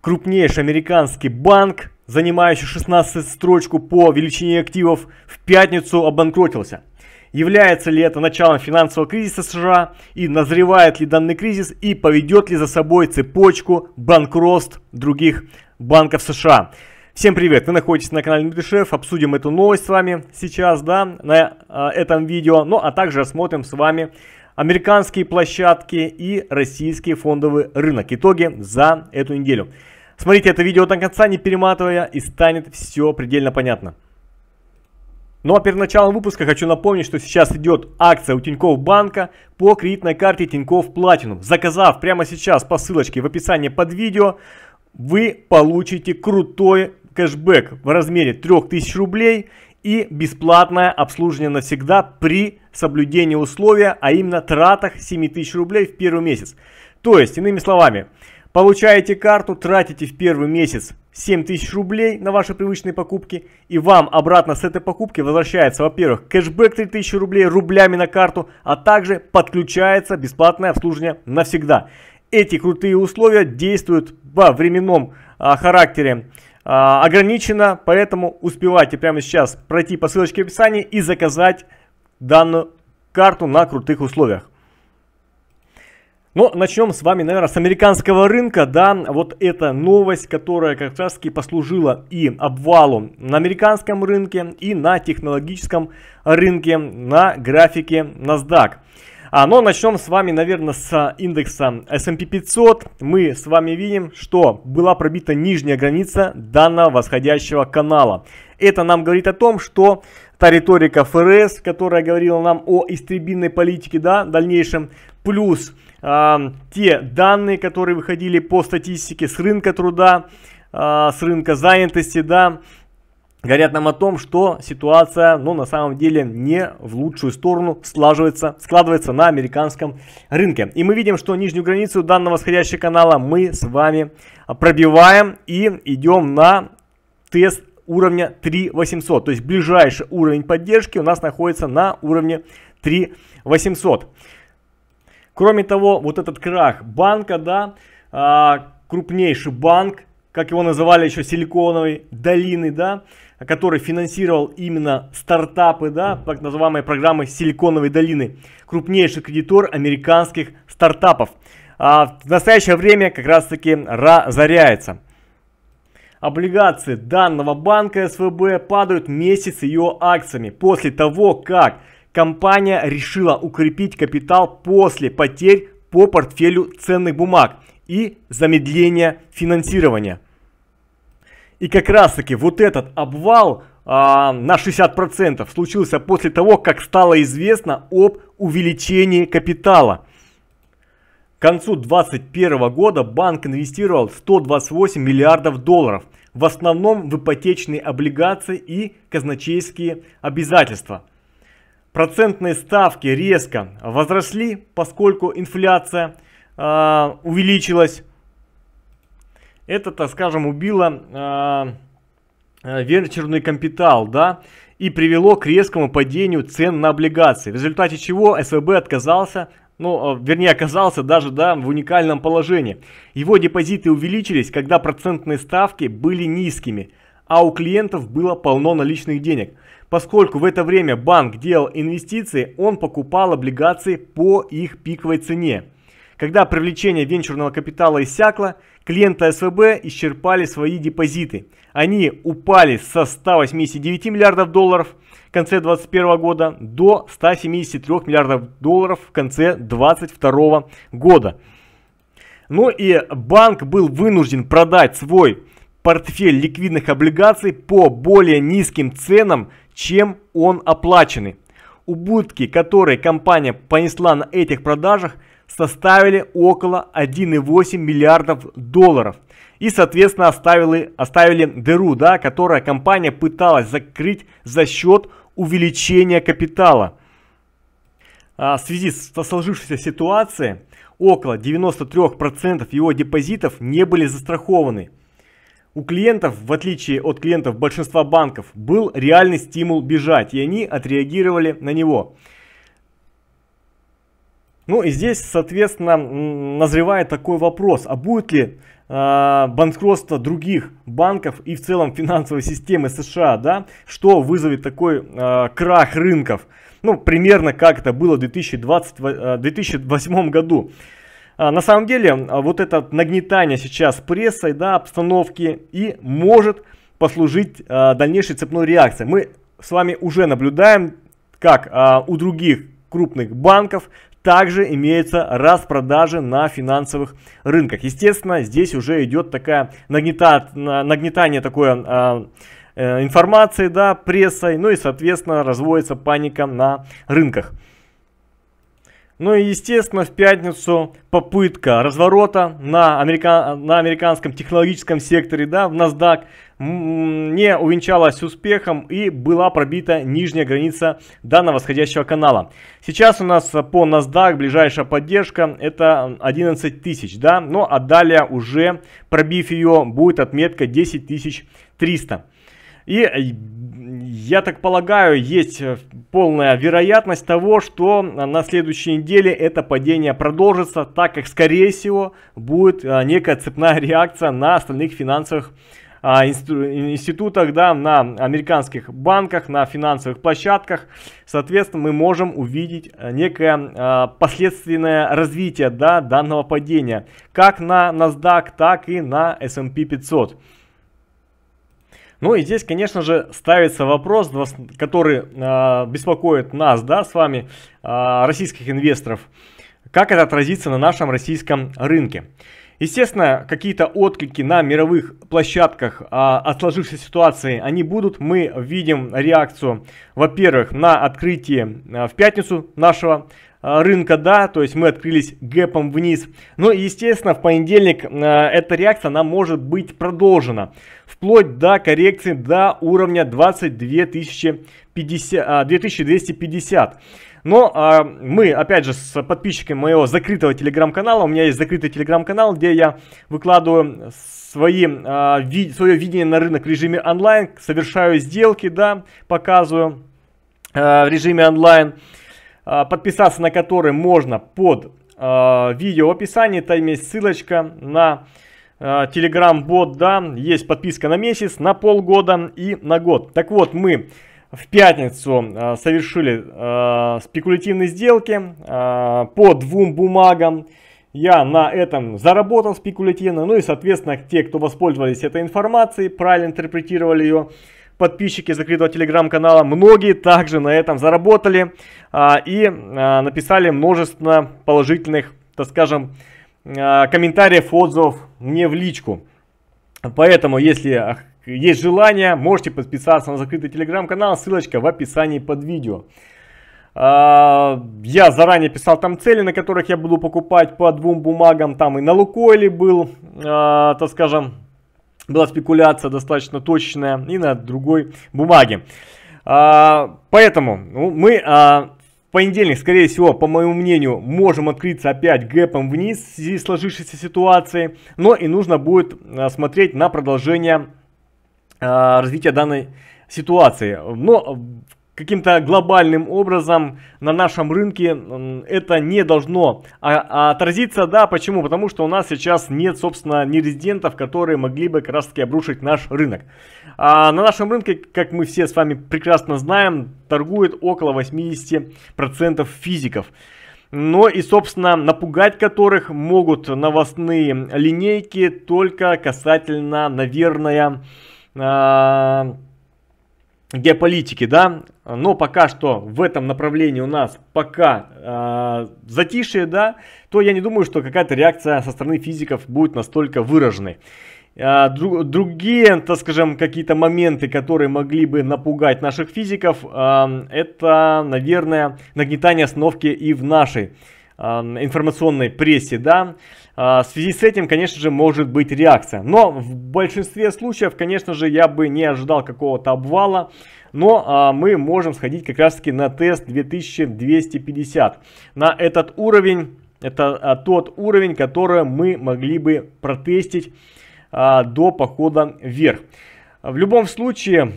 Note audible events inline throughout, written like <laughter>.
крупнейший американский банк, занимающий 16 строчку по величине активов, в пятницу обанкротился. Является ли это началом финансового кризиса США и назревает ли данный кризис и поведет ли за собой цепочку банкротств других банков США? Всем привет! Вы находитесь на канале Медвешев, обсудим эту новость с вами сейчас, да, на э, этом видео, ну а также рассмотрим с вами американские площадки и российский фондовый рынок. Итоги за эту неделю. Смотрите это видео до конца, не перематывая, и станет все предельно понятно. Ну а перед началом выпуска хочу напомнить, что сейчас идет акция у Тинькофф банка по кредитной карте Тинькофф Platinum. Заказав прямо сейчас по ссылочке в описании под видео, вы получите крутой кэшбэк в размере 3000 рублей и бесплатное обслуживание навсегда при соблюдении условия, а именно тратах 7000 рублей в первый месяц. То есть, иными словами, получаете карту, тратите в первый месяц 7000 рублей на ваши привычные покупки, и вам обратно с этой покупки возвращается, во-первых, кэшбэк 3000 рублей рублями на карту, а также подключается бесплатное обслуживание навсегда. Эти крутые условия действуют во временном а, характере а, ограничено, поэтому успевайте прямо сейчас пройти по ссылочке в описании и заказать данную карту на крутых условиях. Но начнем с вами, наверное, с американского рынка, да, вот эта новость, которая как раз таки послужила и обвалу на американском рынке, и на технологическом рынке, на графике NASDAQ. А, но начнем с вами, наверное, с а, индекса S&P 500. Мы с вами видим, что была пробита нижняя граница данного восходящего канала. Это нам говорит о том, что та риторика ФРС, которая говорила нам о истребительной политике, да, в дальнейшем, плюс э, те данные, которые выходили по статистике с рынка труда, э, с рынка занятости, да, говорят нам о том, что ситуация, ну, на самом деле, не в лучшую сторону слаживается, складывается на американском рынке. И мы видим, что нижнюю границу данного восходящего канала мы с вами пробиваем и идем на тест уровня 3800. То есть ближайший уровень поддержки у нас находится на уровне 3800. Кроме того, вот этот крах банка, да, а, крупнейший банк, как его называли еще, Силиконовой долины, да, который финансировал именно стартапы, да, так называемые программы Силиконовой долины, крупнейший кредитор американских стартапов. А в настоящее время как раз таки разоряется. Облигации данного банка СВБ падают вместе с ее акциями после того, как компания решила укрепить капитал после потерь по портфелю ценных бумаг и замедления финансирования. И как раз таки вот этот обвал а, на 60% случился после того, как стало известно об увеличении капитала. К концу 2021 года банк инвестировал 128 миллиардов долларов, в основном в ипотечные облигации и казначейские обязательства. Процентные ставки резко возросли, поскольку инфляция э, увеличилась это, так скажем, убило э, венчурный капитал, да, и привело к резкому падению цен на облигации, в результате чего СВБ отказался ну, а, вернее, оказался даже, да, в уникальном положении. Его депозиты увеличились, когда процентные ставки были низкими, а у клиентов было полно наличных денег. Поскольку в это время банк делал инвестиции, он покупал облигации по их пиковой цене. Когда привлечение венчурного капитала иссякло, клиенты СВБ исчерпали свои депозиты. Они упали со 189 миллиардов долларов в конце 2021 года до 173 миллиардов долларов в конце 2022 года. Ну и банк был вынужден продать свой портфель ликвидных облигаций по более низким ценам, чем он оплаченный. Убытки, которые компания понесла на этих продажах – составили около 1,8 миллиардов долларов. И, соответственно, оставили, оставили дыру, да, которая компания пыталась закрыть за счет увеличения капитала. А в связи с сложившейся ситуацией, около 93% его депозитов не были застрахованы. У клиентов, в отличие от клиентов большинства банков, был реальный стимул бежать, и они отреагировали на него. Ну и здесь, соответственно, назревает такой вопрос, а будет ли э, банкротство других банков и в целом финансовой системы США, да, что вызовет такой э, крах рынков, ну примерно как это было в 2020, 2008 а, году. На самом деле, вот это нагнетание сейчас прессой, да, обстановки и может послужить дальнейшей цепной реакцией. Мы с вами уже наблюдаем, как у других крупных банков также имеются распродажи на финансовых рынках. Естественно, здесь уже идет такая нагнета, нагнетание такое а, э, информации, да, прессой, ну и, соответственно, разводится паника на рынках. Ну и, естественно, в пятницу попытка разворота на, америка... на американском технологическом секторе, да, в NASDAQ не увенчалась успехом и была пробита нижняя граница данного восходящего канала. Сейчас у нас э, по NASDAQ ближайшая поддержка это 11 тысяч, да, но ну, а далее уже пробив ее будет отметка 10 тысяч 300. И э, я так полагаю, есть э, полная вероятность того, что на следующей неделе это падение продолжится, так как, скорее всего, будет некая цепная <laughs> реакция на остальных финансовых рынках а, институтах, да, на американских банках, на финансовых площадках. Соответственно, мы можем увидеть э, некое а, последственное развитие да, данного падения, как на NASDAQ, так и на S&P 500. Ну и здесь, конечно же, ставится вопрос, который а, беспокоит нас, да, с вами, российских инвесторов. Как это отразится на нашем российском рынке? Естественно, какие-то отклики на мировых площадках а, от сложившейся ситуации, они будут. Мы видим реакцию, во-первых, на открытие а, в пятницу нашего а, рынка, да, то есть мы открылись гэпом вниз. Но, ну естественно в понедельник э, эта реакция, она может быть продолжена вплоть до коррекции до уровня 22 250. 2250. Но а, мы, опять же, с подписчиками моего закрытого телеграм-канала, у меня есть закрытый телеграм-канал, где я выкладываю свои, а, ви, свое видение на рынок в режиме онлайн, совершаю сделки, да, показываю а, в режиме онлайн, а, подписаться на который можно под а, видео в описании, там есть ссылочка на... А, телеграм-бот, да, есть подписка на месяц, на полгода и на год. Так вот, мы в пятницу э, совершили э, спекулятивные сделки э, по двум бумагам. Я на этом заработал спекулятивно, ну и, соответственно, те, кто воспользовались этой информацией, правильно интерпретировали ее, подписчики закрытого телеграм-канала, многие также на этом заработали а, и а, написали множество положительных, так скажем, а, комментариев, отзывов мне в личку. Поэтому, если есть желание, можете подписаться на закрытый телеграм-канал, ссылочка в описании под видео. А, я заранее писал там цели, на которых я буду покупать по двум бумагам. Там и на Лукойле был, а, так скажем, была спекуляция достаточно точная и на другой бумаге. А, поэтому ну, мы в понедельник, скорее всего, по моему мнению, можем открыться опять гэпом вниз в связи с сложившейся ситуацией. Но и нужно будет смотреть на продолжение Э, развития данной ситуации. Но каким-то глобальным образом на нашем рынке это не должно а, а отразиться, да, почему? Потому что у нас сейчас нет, собственно, ни резидентов, которые могли бы как раз таки обрушить наш рынок. А на нашем рынке, как мы все с вами прекрасно знаем, торгует около 80% физиков. Но и, собственно, напугать которых могут новостные линейки только касательно, наверное, а, геополитики, да, но пока что в этом направлении у нас пока э, затишье, да, то я не думаю, что какая-то реакция со стороны физиков будет настолько выраженной. Э, а, друг, другие, так скажем, какие-то моменты, которые могли бы напугать наших физиков, э, это, наверное, нагнетание остановки и в нашей информационной прессе, да, а, в связи с этим, конечно же, может быть реакция. Но в большинстве случаев, конечно же, я бы не ожидал какого-то обвала, но а, мы можем сходить как раз таки на тест 2250. На этот уровень, это а, тот уровень, который мы могли бы протестить а, до похода вверх. В любом случае,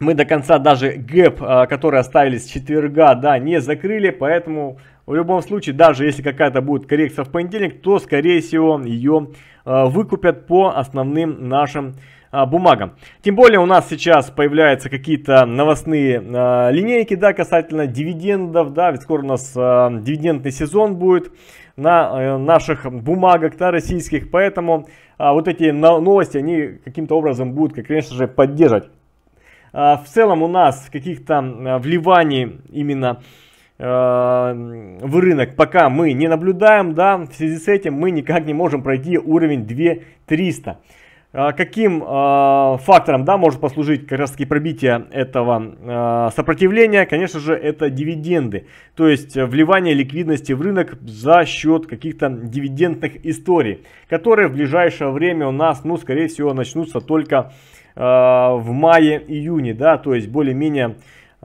мы до конца даже гэп, а, который оставили с четверга, да, не закрыли, поэтому в любом случае, даже если какая-то будет коррекция в понедельник, то, скорее всего, ее а, выкупят по основным нашим а, бумагам. Тем более у нас сейчас появляются какие-то новостные линейки, да, касательно дивидендов, да, ведь скоро у нас дивидендный сезон будет на э, наших бумагах, да, российских, поэтому вот эти новости, они каким-то образом будут, конечно же, поддерживать а, в целом у нас каких-то вливаний именно а, в рынок пока мы не наблюдаем, да, в связи с этим мы никак не можем пройти уровень 2300. А каким э, фактором да, может послужить как раз таки пробитие этого э, сопротивления, конечно же, это дивиденды. То есть э, вливание ликвидности в рынок за счет каких-то дивидендных историй, которые в ближайшее время у нас, ну, скорее всего, начнутся только э, в мае-июне, да, то есть более-менее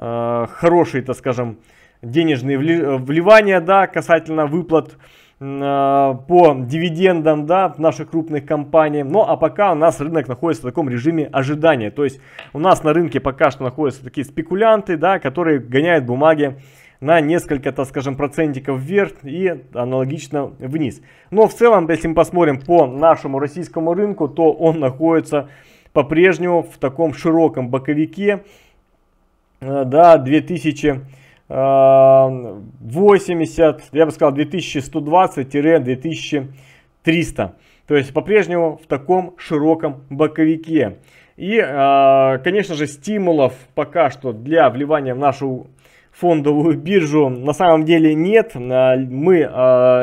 хорошие, так скажем, денежные вливания, да, касательно выплат, а, по дивидендам да, наших крупных компаний. Ну а пока у нас рынок находится в таком режиме ожидания. То есть у нас на рынке пока что находятся такие спекулянты, да, которые гоняют бумаги на несколько, так скажем, процентиков вверх и аналогично вниз. Но в целом, если мы посмотрим по нашему российскому рынку, то он находится по-прежнему в таком широком боковике, э, да, 2000 80, я бы сказал 2120-2300. То есть по-прежнему в таком широком боковике. И, э, конечно же, стимулов пока что для вливания в нашу фондовую биржу на самом деле нет. Э, мы э,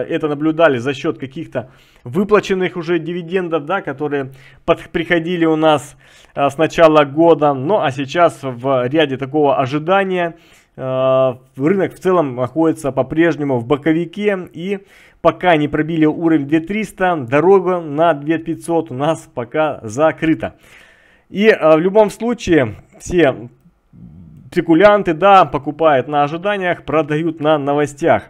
это наблюдали за счет каких-то выплаченных уже дивидендов, да, которые под, приходили у нас с начала года. Ну а сейчас в ряде такого ожидания Э, рынок в целом находится по-прежнему в боковике и пока не пробили уровень 2300, дорога на 2500 у нас пока закрыта. И э, в любом случае все спекулянты, да, покупают на ожиданиях, продают на новостях.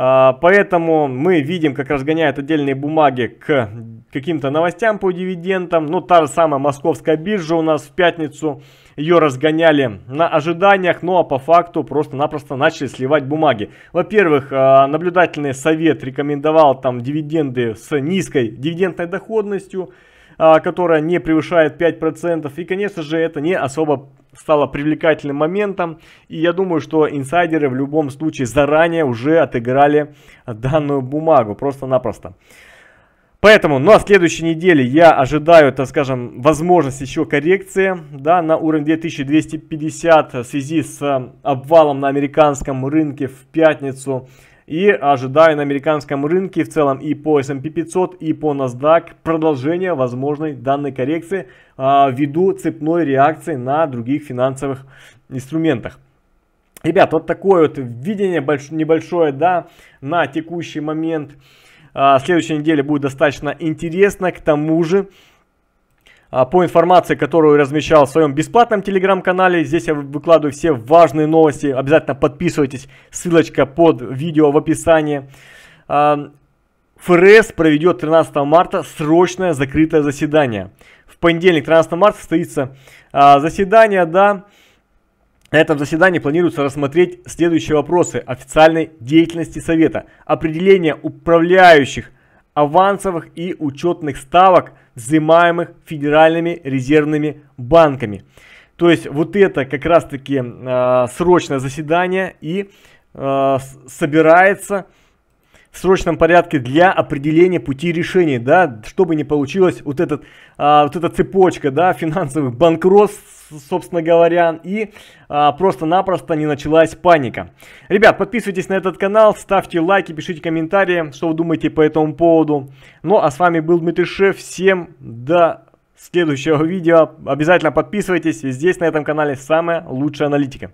А, поэтому мы видим, как разгоняют отдельные бумаги к каким-то новостям по дивидендам. Ну, та же самая московская биржа у нас в пятницу. Ее разгоняли на ожиданиях, ну а по факту просто-напросто начали сливать бумаги. Во-первых, а, наблюдательный совет рекомендовал там дивиденды с низкой дивидендной доходностью – а, которая не превышает 5%. И, конечно же, это не особо стало привлекательным моментом. И я думаю, что инсайдеры в любом случае заранее уже отыграли данную бумагу. Просто-напросто. Поэтому на следующей неделе я ожидаю, так скажем, возможность еще коррекции да, на уровень 2250 в связи с а, обвалом на американском рынке в пятницу. И ожидаю на американском рынке в целом и по S&P 500, и по NASDAQ продолжение возможной данной коррекции а, ввиду цепной реакции на других финансовых инструментах. Ребят, вот такое вот видение небольшое, да, на текущий момент. А, следующей неделе будет достаточно интересно. К тому же, а, по информации, которую размещал в своем бесплатном телеграм-канале. Здесь я выкладываю все важные новости. Обязательно подписывайтесь. Ссылочка под видео в описании. А, ФРС проведет 13 марта срочное закрытое заседание. В понедельник, 13 марта, состоится а, заседание, да. На этом заседании планируется рассмотреть следующие вопросы официальной деятельности Совета, определение управляющих авансовых и учетных ставок, взимаемых федеральными резервными банками. То есть вот это как раз-таки э, срочное заседание и э, собирается в срочном порядке для определения пути решения, да, чтобы не получилось вот, этот, а, вот эта цепочка, да, финансовых банкротств собственно говоря, и а, просто-напросто не началась паника. Ребят, подписывайтесь на этот канал, ставьте лайки, пишите комментарии, что вы думаете по этому поводу. Ну, а с вами был Дмитрий Шеф, всем до следующего видео. Обязательно подписывайтесь, здесь на этом канале самая лучшая аналитика.